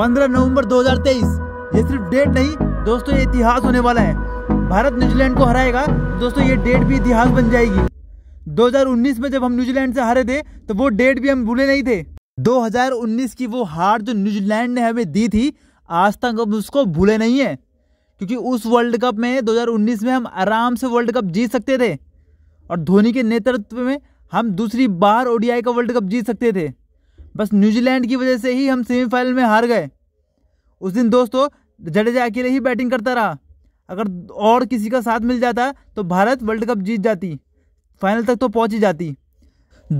पंद्रह नवंबर 2023 ये सिर्फ डेट नहीं दोस्तों ये इतिहास होने वाला है भारत न्यूजीलैंड को हराएगा दोस्तों ये डेट भी इतिहास बन जाएगी 2019 में जब हम न्यूजीलैंड से हारे थे तो वो डेट भी हम भूले नहीं थे 2019 की वो हार जो न्यूजीलैंड ने हमें दी थी आज तक हम उसको भूले नहीं है क्योंकि उस वर्ल्ड कप में 2019 में हम आराम से वर्ल्ड कप जीत सकते थे और धोनी के नेतृत्व में हम दूसरी बार ओडीआई का वर्ल्ड कप जीत सकते थे बस न्यूजीलैंड की वजह से ही हम सेमीफाइनल में हार गए उस दिन दोस्तों जडेजा अकेले ही बैटिंग करता रहा अगर और किसी का साथ मिल जाता तो भारत वर्ल्ड कप जीत जाती फाइनल तक तो पहुंच ही जाती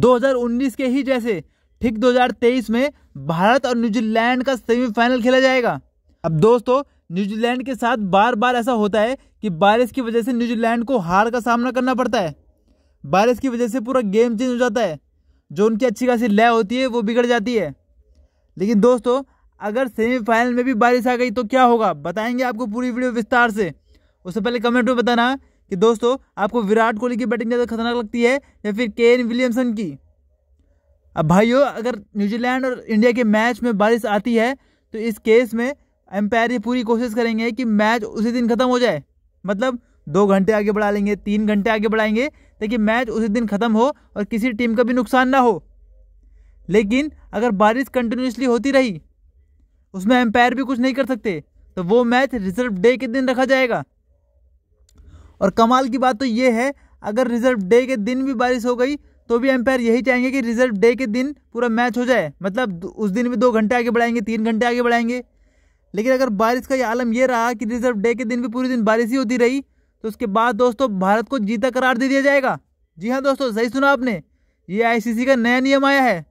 2019 के ही जैसे ठीक 2023 में भारत और न्यूजीलैंड का सेमीफाइनल खेला जाएगा अब दोस्तों न्यूजीलैंड के साथ बार बार ऐसा होता है कि बारिश की वजह से न्यूजीलैंड को हार का सामना करना पड़ता है बारिश की वजह से पूरा गेम चेंज हो जाता है जो उनकी अच्छी खासी लय होती है वो बिगड़ जाती है लेकिन दोस्तों अगर सेमीफाइनल में भी बारिश आ गई तो क्या होगा बताएंगे आपको पूरी वीडियो विस्तार से उससे पहले कमेंट में बताना कि दोस्तों आपको विराट कोहली की बैटिंग ज़्यादा खतरनाक लगती है या फिर के एन विलियमसन की अब भाइयों अगर न्यूजीलैंड और इंडिया के मैच में बारिश आती है तो इस केस में एम्पायर ये पूरी कोशिश करेंगे कि मैच उसी दिन ख़त्म हो जाए मतलब दो घंटे आगे बढ़ा लेंगे तीन घंटे आगे बढ़ाएंगे ताकि मैच उसी दिन ख़त्म हो और किसी टीम का भी नुकसान ना हो लेकिन अगर बारिश कंटिन्यूसली होती रही उसमें एम्पायर भी कुछ नहीं कर सकते तो वो मैच रिजर्व डे के दिन रखा जाएगा और कमाल की बात तो ये है अगर रिजर्व डे के दिन भी बारिश हो गई तो भी एम्पायर यही चाहेंगे कि रिजर्व डे के दिन पूरा मैच हो जाए मतलब उस दिन भी दो घंटे आगे बढ़ाएंगे तीन घंटे आगे बढ़ाएंगे लेकिन अगर बारिश का ये आलम ये रहा कि रिजर्व डे के दिन भी पूरे दिन बारिश ही होती रही तो उसके बाद दोस्तों भारत को जीता करार दे दिया जाएगा जी हाँ दोस्तों सही सुना आपने ये आईसीसी का नया नियम आया है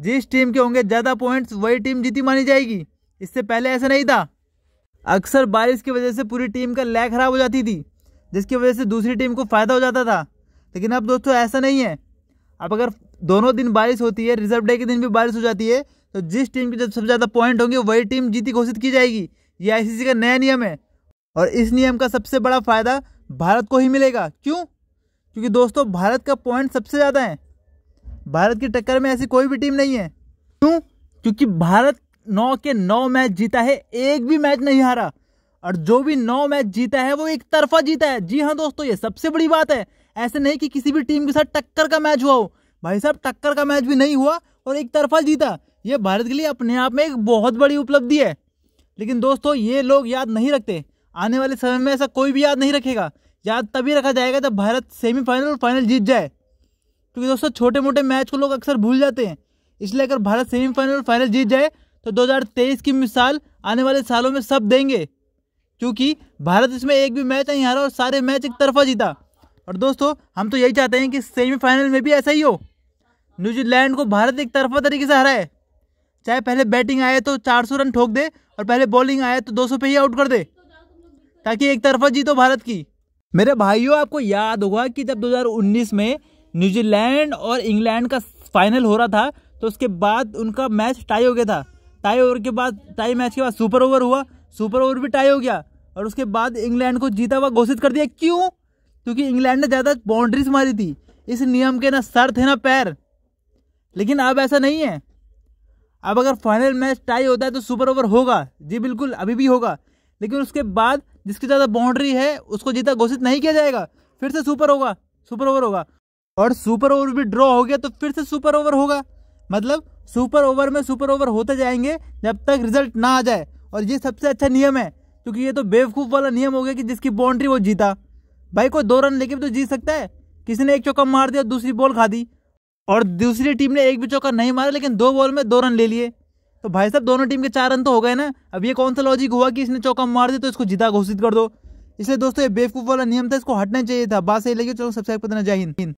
जिस टीम के होंगे ज़्यादा पॉइंट्स वही टीम जीती मानी जाएगी इससे पहले ऐसा नहीं था अक्सर बारिश की वजह से पूरी टीम का लय खराब हो जाती थी जिसकी वजह से दूसरी टीम को फ़ायदा हो जाता था लेकिन अब दोस्तों ऐसा नहीं है अब अगर दोनों दिन बारिश होती है रिजर्व डे के दिन भी बारिश हो जाती है तो जिस टीम के जब सबसे ज़्यादा पॉइंट होंगे वही टीम जीती घोषित की जाएगी ये आई का नया नियम है और इस नियम का सबसे बड़ा फ़ायदा भारत को ही मिलेगा क्यों क्योंकि दोस्तों भारत का पॉइंट सबसे ज़्यादा है भारत की टक्कर में ऐसी कोई भी टीम नहीं है क्यों क्योंकि भारत नौ के नौ मैच जीता है एक भी मैच नहीं हारा और जो भी नौ मैच जीता है वो एक तरफा जीता है जी हाँ दोस्तों ये सबसे बड़ी बात है ऐसे नहीं कि किसी भी टीम के साथ टक्कर का मैच हुआ हो भाई साहब टक्कर का मैच भी नहीं हुआ और एक तरफा जीता ये भारत के लिए अपने आप में एक बहुत बड़ी उपलब्धि है लेकिन दोस्तों ये लोग याद नहीं रखते आने वाले समय में ऐसा कोई भी याद नहीं रखेगा याद तभी रखा जाएगा जब भारत सेमीफाइनल और फाइनल जीत जाए क्योंकि दोस्तों छोटे मोटे मैच को लोग अक्सर भूल जाते हैं इसलिए अगर भारत सेमीफाइनल और फाइनल जीत जाए तो 2023 की मिसाल आने वाले सालों में सब देंगे क्योंकि भारत इसमें एक भी मैच नहीं हारा और सारे मैच एक तरफा जीता और दोस्तों हम तो यही चाहते हैं कि सेमीफाइनल में भी ऐसा ही हो न्यूजीलैंड को भारत एक तरफा तरीके से हराए चाहे पहले बैटिंग आए तो 400 रन ठोक दे और पहले बॉलिंग आए तो 200 पे ही आउट कर दे ताकि एक तरफा जीतो भारत की मेरे भाइयों आपको याद होगा कि जब 2019 में न्यूजीलैंड और इंग्लैंड का फाइनल हो रहा था तो उसके बाद उनका मैच टाई हो गया था टाई ओवर के बाद टाई मैच के बाद सुपर ओवर हुआ सुपर ओवर भी टाई हो गया और उसके बाद इंग्लैंड को जीता हुआ घोषित कर दिया क्यों क्योंकि इंग्लैंड ने ज़्यादा बाउंड्रीज मारी थी इस नियम के ना सर थे ना पैर लेकिन अब ऐसा नहीं है अब अगर फाइनल मैच टाई होता है तो सुपर ओवर होगा जी बिल्कुल अभी भी होगा लेकिन उसके बाद जिसकी ज़्यादा बाउंड्री है उसको जीता घोषित नहीं किया जाएगा फिर से सुपर होगा सुपर ओवर होगा और सुपर ओवर भी ड्रॉ हो गया तो फिर से सुपर ओवर होगा मतलब सुपर ओवर में सुपर ओवर होते जाएंगे जब तक रिजल्ट ना आ जाए और ये सबसे अच्छा नियम है क्योंकि ये तो बेवकूफ़ वाला नियम हो गया कि जिसकी बाउंड्री वो जीता भाई कोई दो रन लेके भी तो जीत सकता है किसी ने एक चौका मार दिया दूसरी बॉल खा दी और दूसरी टीम ने एक भी चौका नहीं मारा लेकिन दो बॉल में दो रन ले लिए तो भाई साहब दोनों टीम के चार रन तो हो गए ना अब ये कौन सा लॉजिक हुआ कि इसने चौका मार दिया तो इसको जीता घोषित कर दो इसलिए दोस्तों ये बेवकूफ़ वाला नियम था इसको हटना चाहिए था बात सही लगी चलो सब्सक्राइब करना जय